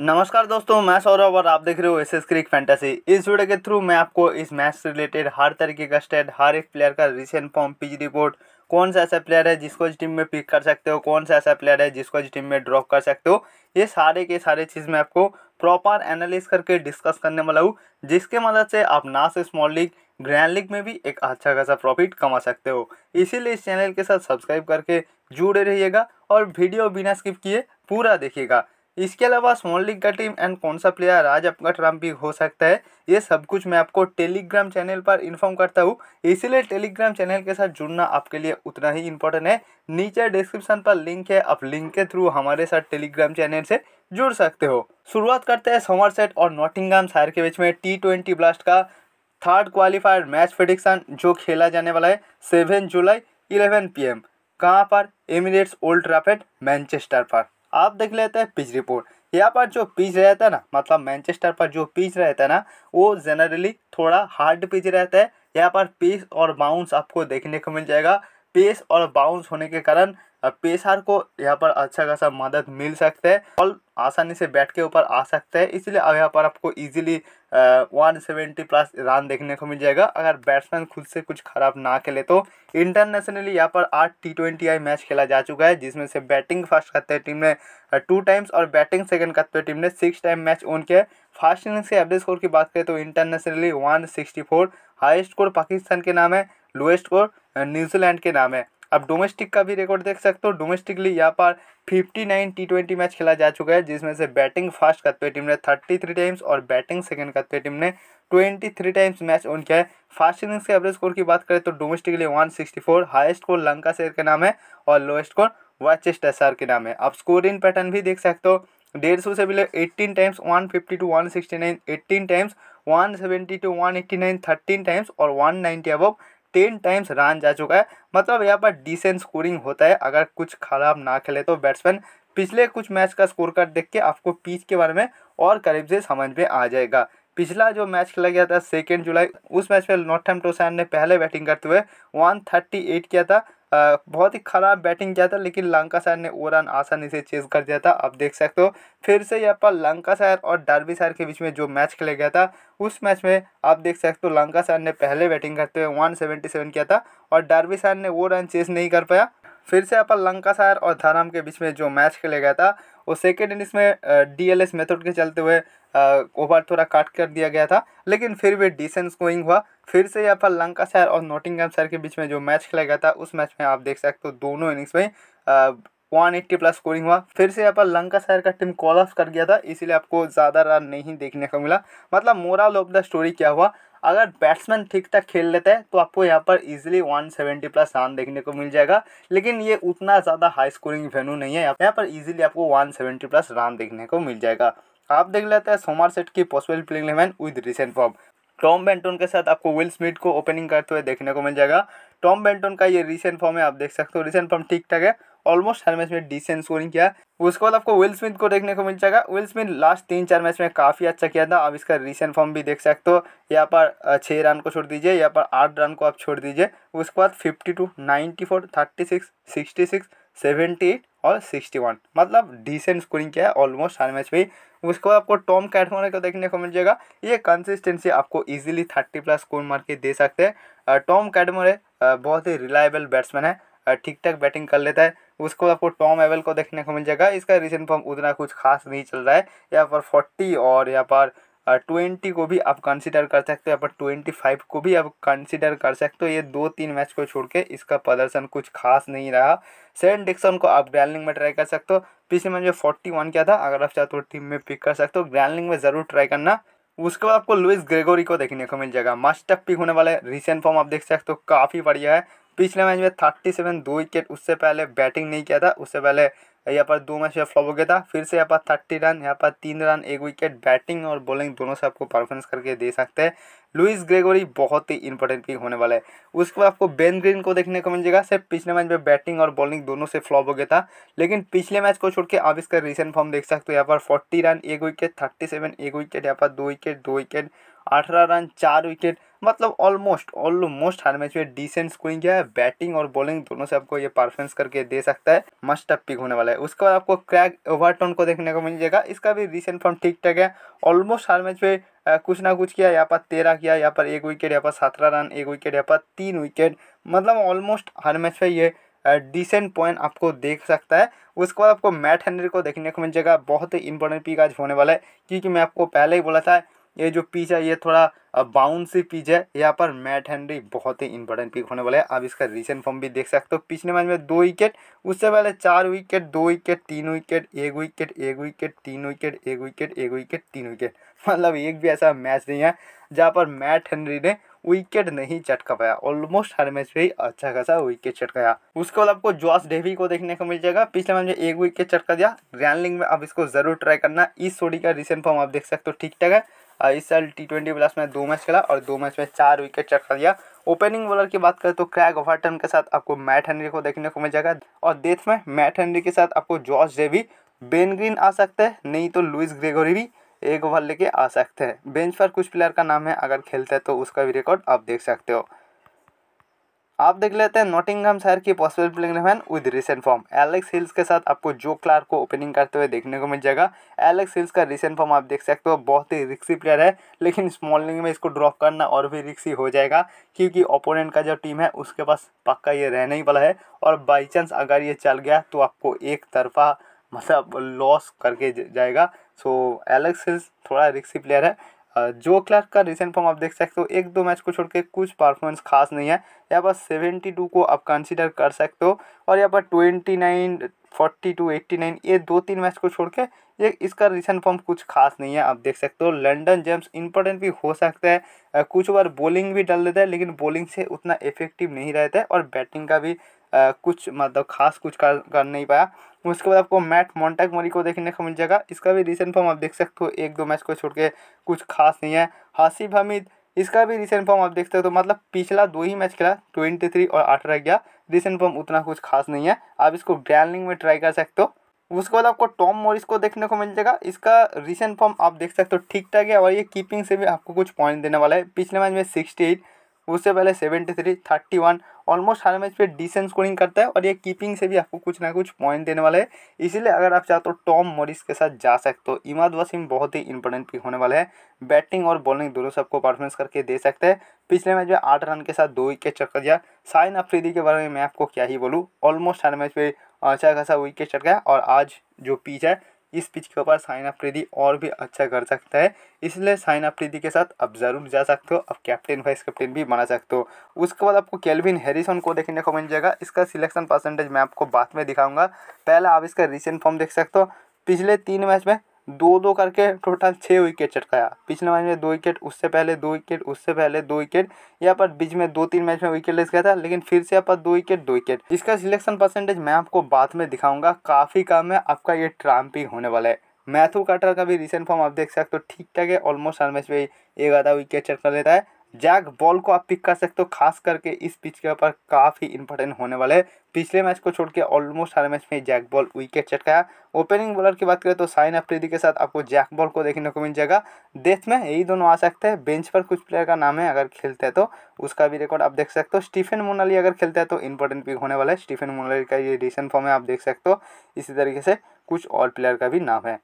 नमस्कार दोस्तों मैं सौरभ और आप देख रहे हो एस एस क्रिक फैंटेसी इस वीडियो के थ्रू मैं आपको इस मैच से रिलेटेड हर तरीके का स्टेट हर एक प्लेयर का रिसेंट फॉर्म पिच रिपोर्ट कौन सा ऐसा प्लेयर है जिसको इस टीम में पिक कर सकते हो कौन सा ऐसा प्लेयर है जिसको इस टीम में ड्रॉप कर सकते हो ये सारे के सारे चीज़ मैं आपको प्रॉपर एनालिस करके डिस्कस करने वाला हूँ जिसके मदद से आप ना से स्मॉल लीग ग्रैंड लीग में भी एक अच्छा खासा प्रॉफिट कमा सकते हो इसीलिए इस चैनल के साथ सब्सक्राइब करके जुड़े रहिएगा और वीडियो बिना स्किप किए पूरा देखिएगा इसके अलावा स्मॉल लीग का टीम एंड कौन सा प्लेयर आज आपका भी हो सकता है ये सब कुछ मैं आपको टेलीग्राम चैनल पर इन्फॉर्म करता हूँ इसीलिए टेलीग्राम चैनल के साथ जुड़ना आपके लिए उतना ही इम्पोर्टेंट है नीचे डिस्क्रिप्शन पर लिंक है आप लिंक के थ्रू हमारे साथ टेलीग्राम चैनल से जुड़ सकते हो शुरुआत करते हैं सोमरसेट और नॉटिंगम शायर के बीच में टी ट्वेंटी ब्लास्ट का थर्ड क्वालिफायर मैच प्रडिक्शन जो खेला जाने वाला है seven July eleven P M कहाँ पर एमिरेट्स ओल्ड ट्राफेड मैनचेस्टर पर आप देख लेते हैं पिच रिपोर्ट यहाँ पर जो पिच रहता है ना मतलब मैनचेस्टर पर जो पिच रहता है ना वो जनरली थोड़ा हार्ड पिच रहता है यहाँ पर पेस और बाउंस आपको देखने को मिल जाएगा पेस और बाउंस होने के कारण पेसर को यहाँ पर अच्छा खासा मदद मिल सकता है और आसानी से बैट के ऊपर आ सकता है इसलिए अब यहाँ पर आपको easily one seventy plus run देखने को मिल जाएगा अगर बैट्समैन खुद से कुछ खराब ना खेले तो इंटरनेशनली यहाँ पर आठ टी ट्वेंटी आई मैच खेला जा चुका है जिसमें से बैटिंग फर्स्ट करते हैं टीम ने टू टाइम्स और बैटिंग सेकंड करते हुए टीम ने सिक्स टाइम मैच ओन किया है फर्स्ट इनिंग्स के एवरेज स्कोर की बात करें तो internationally one sixty four highest score Pakistan के नाम है लोएस्ट स्कोर न्यूजीलैंड के नाम है अब डोमेस्टिक का भी रिकॉर्ड देख सकते हो डोमेस्टिकली यहाँ पर 59 टी ट्वेंटी मैच खेला जा चुका है जिसमें से बैटिंग फर्स्ट करते हुए टीम ने 33 टाइम्स और बैटिंग सेकंड करते हुए टीम ने 23 टाइम्स मैच ऑन किया है फास्ट इनिंग्स के एवरेज स्कोर की बात करें तो domestically four highest score Lancashire के नाम है और लोएस्ट स्कोर वाचेस्टर के नाम है आप स्कोर इन पैटर्न भी देख सकते हो डेढ़ सौ से मिले eighteen times one fifty two one sixty nine eighteen times one seventy two one eighty nine thirteen times और one ninety above ten times run जा चुका है मतलब यहाँ पर डिसेंट स्कोरिंग होता है अगर कुछ खराब ना खेले तो बैट्समैन पिछले कुछ मैच का स्कोर कार्ड देख के आपको पिच के बारे में और करीब से समझ में आ जाएगा पिछला जो मैच खेला गया था सेकेंड जुलाई उस मैच में नॉर्थ टोसैन ने पहले बैटिंग करते हुए 138 किया था बहुत ही ख़राब बैटिंग किया था लेकिन लंका शायर ने वो रन आसानी से चेज कर दिया था आप देख सकते हो फिर से यहाँ पर लंका शायर और शायर के बीच में जो मैच खेला गया था उस मैच में आप देख सकते हो लंका शायर ने पहले बैटिंग करते हुए सेवन किया था और शायर ने वो रन चेज नहीं कर पाया फिर से यहाँ पर शायर और धाराम के बीच में जो मैच खेला गया था और सेकेंड इसमें डी एल एस मेथड के चलते हुए ओवर थोड़ा काट कर दिया गया था लेकिन फिर भी डिसेंट स्कोइंग हुआ फिर से यहाँ पर लंका शहर और शहर के बीच में जो मैच खेला गया था उस मैच में आप देख सकते हो दोनों इनिंग्स में वन एट्टी प्लस स्कोरिंग हुआ फिर से यहाँ पर लंका शहर का टीम कॉल ऑफ कर गया था इसीलिए आपको ज़्यादा रन नहीं देखने को मिला मतलब मोरल ऑफ द स्टोरी क्या हुआ अगर बैट्समैन ठीक ठाक खेल लेते हैं तो आपको यहाँ पर इजीली 170 प्लस रन देखने को मिल जाएगा लेकिन ये उतना ज़्यादा हाई स्कोरिंग वेन्यू नहीं है यहाँ पर इजीली आपको 170 प्लस रन देखने को मिल जाएगा आप देख लेते हैं सोमार सेट की possible playing eleven with recent form Tom Banton के साथ आपको विल स्मिथ को ओपनिंग करते हुए देखने को मिल जाएगा टॉम बेंटन का ये रिसेंट फॉर्म है आप देख सकते हो रिसेंट फॉर्म ठीक ठाक है ऑलमोस्ट हर मैच में डिसेंट स्कोरिंग किया उसके बाद आपको विल स्मिथ को देखने को मिल जाएगा विल स्मिथ लास्ट तीन चार मैच में काफ़ी अच्छा किया था आप इसका रिसेंट फॉर्म भी देख सकते हो यहाँ पर छः रन को छोड़ दीजिए यहाँ पर आठ रन को आप छोड़ दीजिए उसके बाद fifty two ninety four thirty six sixty six seventy eight और सिक्सटी वन मतलब डिसेंट स्कोरिंग किया है ऑलमोस्ट हर मैच में उसके बाद आपको टॉम कैटमोन को देखने को मिल जाएगा ये कंसिस्टेंसी आपको इजीली थर्टी प्लस स्कोर मार के दे सकते हैं टॉम कैटमोरे बहुत ही रिलायबल बैट्समैन है ठीक ठाक बैटिंग कर लेता है उसको आपको टॉम एवल को देखने को मिल जाएगा इसका रिसेंट फॉर्म उतना कुछ खास नहीं चल रहा है यहाँ पर फोर्टी और यहाँ पर ट्वेंटी को भी आप कंसिडर कर सकते हो यहाँ पर ट्वेंटी फाइव को भी आप कंसिडर कर सकते हो ये दो तीन मैच को छोड़ के इसका प्रदर्शन कुछ खास नहीं रहा सेवन डिक्सन को आप ग्रैंडलिंग में ट्राई कर सकते हो पिछले मैच में फोर्टी वन किया था अगर आप चाहते हो टीम में पिक कर सकते हो ग्रैंडलिंग में ज़रूर ट्राई करना उसके बाद आपको लुइस ग्रेगोरी को देखने को मिल जाएगा मस्ट पिक होने वाले रिसेंट फॉर्म आप देख सकते हो काफ़ी बढ़िया है पिछले मैच में थर्टी सेवन दो विकेट उससे पहले बैटिंग नहीं किया था उससे पहले यहाँ पर दो मैच में फ्लॉप हो गया था फिर से यहाँ पर थर्टी रन यहाँ पर तीन रन एक विकेट बैटिंग और बॉलिंग दोनों से आपको परफॉर्मेंस करके दे सकते हैं लुइस ग्रेगोरी बहुत ही इंपॉर्टेंट पिक होने वाला है उसके बाद आपको बेन ग्रीन को देखने को मिल जाएगा सिर्फ पिछले मैच में बैटिंग और बॉलिंग दोनों से फ्लॉप हो गया था लेकिन पिछले मैच को छोड़ के आप इसका रिसेंट फॉर्म देख सकते हो यहाँ पर फोर्टी रन एक विकेट थर्टी सेवन एक विकेट यहाँ पर दो विकेट दो विकेट अठारह रन चार विकेट मतलब ऑलमोस्ट ऑलमोस्ट हर मैच में डिसेंट स्कोरिंग किया है बैटिंग और बॉलिंग दोनों से आपको ये परफॉर्मेंस करके दे सकता है मस्ट अप पिक होने वाला है उसके बाद आपको क्रैक ओवरटोन को देखने को मिल जाएगा इसका भी रिसेंट फॉर्म ठीक ठाक है ऑलमोस्ट हर मैच में कुछ ना कुछ किया यहाँ पर तेरह किया यहाँ पर एक विकेट यहाँ पर सत्रह रन एक विकेट यहाँ पर तीन विकेट मतलब ऑलमोस्ट हर मैच में ये डिसेंट पॉइंट आपको देख सकता है उसके बाद आपको मैट हेनरी को देखने को मिल जाएगा बहुत ही इंपॉर्टेंट पिक आज होने वाला है क्योंकि मैं आपको पहले ही बोला था ये जो पिच है ये थोड़ा बाउंसी पिच है यहाँ पर मैट हेनरी बहुत ही इंपॉर्टेंट पिक होने वाला है आप इसका रिसेंट फॉर्म भी देख सकते हो पिछले मैच में दो विकेट उससे पहले चार विकेट दो विकेट तीन विकेट एक विकेट एक विकेट तीन विकेट एक विकेट एक विकेट तीन विकेट मतलब एक भी ऐसा मैच नहीं है जहाँ पर मैट हेनरी ने विकेट नहीं चटका पाया ऑलमोस्ट हर मैच में अच्छा खासा विकेट चटकाया उसके बाद आपको जॉस डेवी को देखने को मिल जाएगा पिछले मैच में एक विकेट चटका दिया रैनलिंग में आप इसको जरूर ट्राई करना इस सोडी का रिसेंट फॉर्म आप देख सकते हो ठीक ठाक है इस साल टी ट्वेंटी प्लस में दो मैच खेला और दो मैच में चार विकेट चटका दिया ओपनिंग बॉलर की बात करें तो क्रैग ओवर्टन के साथ आपको मैट हेनरी को देखने को मिल जाएगा और डेथ में मैट हेनरी के साथ आपको जॉर्ज डेवी बेन ग्रीन आ सकते हैं नहीं तो लुइस ग्रेगोरी भी एक ओवर लेके आ सकते हैं बेंच पर कुछ प्लेयर का नाम है अगर खेलते हैं तो उसका भी रिकॉर्ड आप देख सकते हो आप देख लेते हैं नोटिंगम शहर की possible playing eleven with recent form Alex Hales के साथ आपको जो क्लार्क को ओपनिंग करते हुए देखने को मिल जाएगा एलेक्स हिल्स का रिसेंट फॉर्म आप देख सकते हो बहुत ही रिक्सी प्लेयर है लेकिन स्मॉलिंग में इसको ड्रॉप करना और भी रिक्सी हो जाएगा क्योंकि ओपोनेंट का जो टीम है उसके पास पक्का ये रहने ही वाला है और बाई चांस अगर ये चल गया तो आपको एक तरफा मतलब लॉस करके जाएगा सो एलेक्स हिल्स थोड़ा रिक्सी प्लेयर है जो क्लर्क का रिसेंट फॉर्म आप देख सकते हो एक दो मैच को छोड़ के कुछ परफॉर्मेंस खास नहीं है यहाँ पर सेवेंटी टू को आप कंसीडर कर सकते हो और यहाँ पर twenty nine forty two eighty nine ये दो तीन मैच को छोड़ के ये इसका रिसेंट फॉर्म कुछ खास नहीं है आप देख सकते हो लंडन जेम्स इंपॉर्टेंट भी हो सकता है कुछ बार बॉलिंग भी डाल देते है लेकिन बॉलिंग से उतना इफेक्टिव नहीं रहता है और बैटिंग का भी कुछ मतलब खास कुछ कर कर नहीं पाया उसके बाद आपको मैट मोन्टेक मोरी को देखने को मिल जाएगा इसका भी रिसेंट फॉर्म आप देख सकते हो एक दो मैच को छोड़ के कुछ खास नहीं है हासिफ हमीद इसका भी रिसेंट फॉर्म आप देख सकते हो तो मतलब पिछला दो ही मैच खेला ट्वेंटी थ्री और अठारह गया रिसेंट फॉर्म उतना कुछ खास नहीं है आप इसको ग्रैंडलिंग में ट्राई कर सकते हो उसके बाद आपको टॉम मॉरिस को देखने को मिल जाएगा इसका रिसेंट फॉर्म आप देख सकते हो ठीक ठाक है और ये कीपिंग से भी आपको कुछ पॉइंट देने वाला है पिछले मैच में सिक्सटी एट उससे पहले seventy three thirty one almost हर मैच पे डिसेंट स्कोरिंग करता है और ये कीपिंग से भी आपको कुछ ना कुछ पॉइंट देने वाला है इसीलिए अगर आप चाहते हो टॉम मॉरिस के साथ जा सकते हो इमाद वसीम बहुत ही इंपॉर्टेंट पिक होने वाला है बैटिंग और बॉलिंग दोनों सबको परफॉर्मेंस करके दे सकते हैं पिछले मैच में आठ रन के साथ दो विकेट चटका दिया साइन अफ्रीदी के बारे में मैं आपको क्या ही बोलूँ ऑलमोस्ट हर मैच पे अच्छा खासा विकेट चटका और आज जो पिच है इस पिच के ऊपर साइन अफरीदी और भी अच्छा कर सकता है इसलिए साइन अफरीदी के साथ आप ज़रूर जा सकते हो अब कैप्टन वाइस कैप्टन भी बना सकते हो उसके बाद आपको केल्विन हैरिसन को देखने को मिल जाएगा इसका सिलेक्शन परसेंटेज मैं आपको बाद में दिखाऊंगा पहले आप इसका रिसेंट फॉर्म देख सकते हो पिछले तीन मैच में दो दो करके टोटल छः विकेट चटकाया पिछले मैच में दो विकेट उससे पहले दो विकेट उससे पहले दो विकेट यहाँ पर बीच में दो तीन मैच में विकेट लेस गया था लेकिन फिर से यहाँ पर दो विकेट दो विकेट इसका सिलेक्शन परसेंटेज मैं आपको बाद में दिखाऊंगा काफ़ी कम है आपका ये ट्राम्पिंग होने वाला है मैथ्यू कार्टर का भी रिसेंट फॉर्म आप देख सकते हो ठीक ठाक है ऑलमोस्ट हर मैच में एक आधा विकेट चटका लेता है जैक बॉल को आप पिक कर सकते हो खास करके इस पिच के ऊपर काफ़ी इंपॉर्टेंट होने वाले पिछले मैच को छोड़ के ऑलमोस्ट हर मैच में जैक बॉल विकेट चटकाया ओपनिंग बॉलर की बात करें तो साइन अफ्रीदी के साथ आपको जैक बॉल को देखने को मिल जाएगा डेथ में यही दोनों आ सकते हैं बेंच पर कुछ प्लेयर का नाम है अगर खेलते हैं तो उसका भी रिकॉर्ड आप देख सकते हो स्टीफन मोनाली अगर खेलते हैं तो इंपॉर्टेंट पिक होने वाला है स्टीफन मोनाली का ये रिसेंट फॉर्म है आप देख सकते हो इसी तरीके से कुछ और प्लेयर का भी नाम है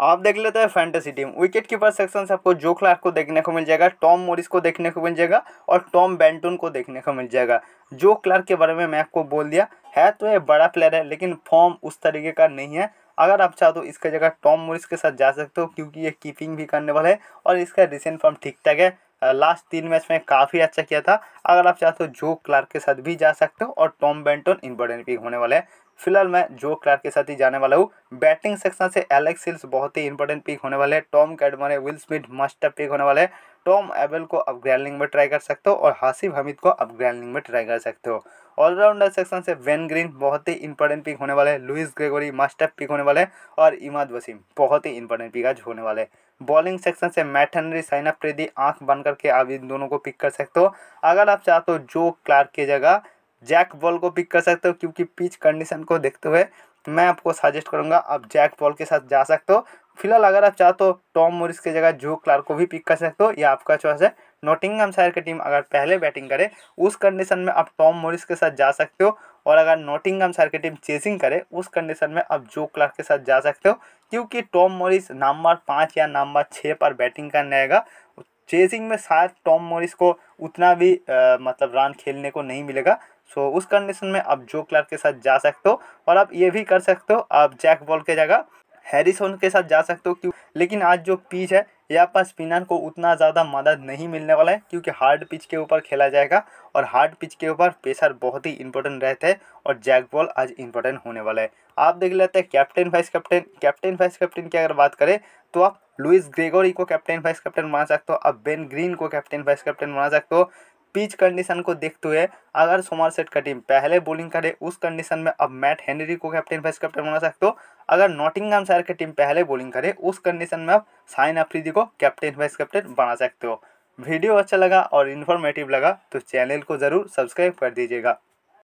आप देख लेते हैं fantasy team wicket keeper section से आपको जो क्लार्क को देखने को मिल जाएगा टॉम मोरिस को देखने को मिल जाएगा और टॉम बेंटून को देखने को मिल जाएगा जो क्लार्क के बारे में मैं आपको बोल दिया है तो ये बड़ा प्लेयर है लेकिन फॉर्म उस तरीके का नहीं है अगर आप चाहो तो इसका जगह टॉम मोरिस के साथ जा सकते हो क्योंकि ये कीपिंग भी करने वाला है और इसका रिसेंट फॉर्म ठीक ठाक है लास्ट तीन मैच में काफ़ी अच्छा किया था अगर आप चाहते हो जो तो क्लार्क के साथ भी जा सकते हो और टॉम बेंटन इम्पोर्टेंट पिक होने वाला है फिलहाल मैं जो क्लार्क के साथ ही जाने वाला हूँ बैटिंग सेक्शन से एलेक्स हिल्स बहुत ही इंपॉर्टेंट पिक होने वाले हैं Tom Cadmore Will Smith must pick होने वाले हैं टॉम एबल को आप ग्रैंडलिंग में ट्राई कर सकते हो और हासिफ हमीद को आप ग्रैंडलिंग में ट्राई कर सकते हो ऑलराउंडर सेक्शन से वेन ग्रीन बहुत ही इंपॉर्टेंट पिक होने वाले हैं लुइस ग्रेगोरी मास्टर पिक होने वाले हैं और इमाद वसीम बहुत ही इंपॉर्टेंट पिक आज होने वाले हैं बॉलिंग सेक्शन से मैट हेनरी साइना आंख बनकर करके आप इन दोनों को पिक कर सकते हो अगर आप चाहते हो जो क्लार्क की जगह जैक बॉल को पिक कर सकते हो क्योंकि पिच कंडीशन को देखते हुए मैं आपको सजेस्ट करूंगा आप जैक बॉल के साथ जा सकते हो फिलहाल अगर आप चाहो तो टॉम मोरिस की जगह जो क्लार्क को भी पिक कर सकते हो या आपका चॉइस है नोटिंगम शायर की टीम अगर पहले बैटिंग करे उस कंडीशन में आप टॉम मोरिस के साथ जा सकते हो और अगर नोटिंगम शायर की टीम चेसिंग करे उस कंडीशन में आप जो क्लार्क के साथ जा सकते हो क्योंकि टॉम मोरिस नंबर पाँच या नंबर छः पर बैटिंग करने आएगा चेसिंग में शायद टॉम मोरिस को उतना भी आ, मतलब रन खेलने को नहीं मिलेगा सो उस कंडीशन में आप जो क्लार्क के साथ जा सकते हो और आप ये भी कर सकते हो आप जैक बॉल के जगह हैरिसन के साथ जा सकते हो क्यों लेकिन आज जो पिच है ये आपका स्पिनर को उतना ज़्यादा मदद नहीं मिलने वाला है क्योंकि हार्ड पिच के ऊपर खेला जाएगा और हार्ड पिच के ऊपर पेसर बहुत ही इंपॉर्टेंट रहते हैं और जैक बॉल आज इंपॉर्टेंट होने वाला है आप देख लेते हैं captain vice captain captain vice captain की अगर बात करें तो आप लुइस ग्रेगोरी को कैप्टन वाइस कैप्टन बना सकते हो आप बेन ग्रीन को कैप्टन वाइस कैप्टन बना सकते हो पिच कंडीशन को देखते हुए अगर सेट का टीम पहले बॉलिंग करे उस कंडीशन में अब मैट हेनरी को कैप्टन वाइस कैप्टन बना सकते हो अगर नॉटिंगम शायर की टीम पहले बॉलिंग करे उस कंडीशन में आप साइन अफ्रीदी को कैप्टन वाइस कैप्टन बना सकते हो वीडियो अच्छा लगा और इन्फॉर्मेटिव लगा तो चैनल को ज़रूर सब्सक्राइब कर दीजिएगा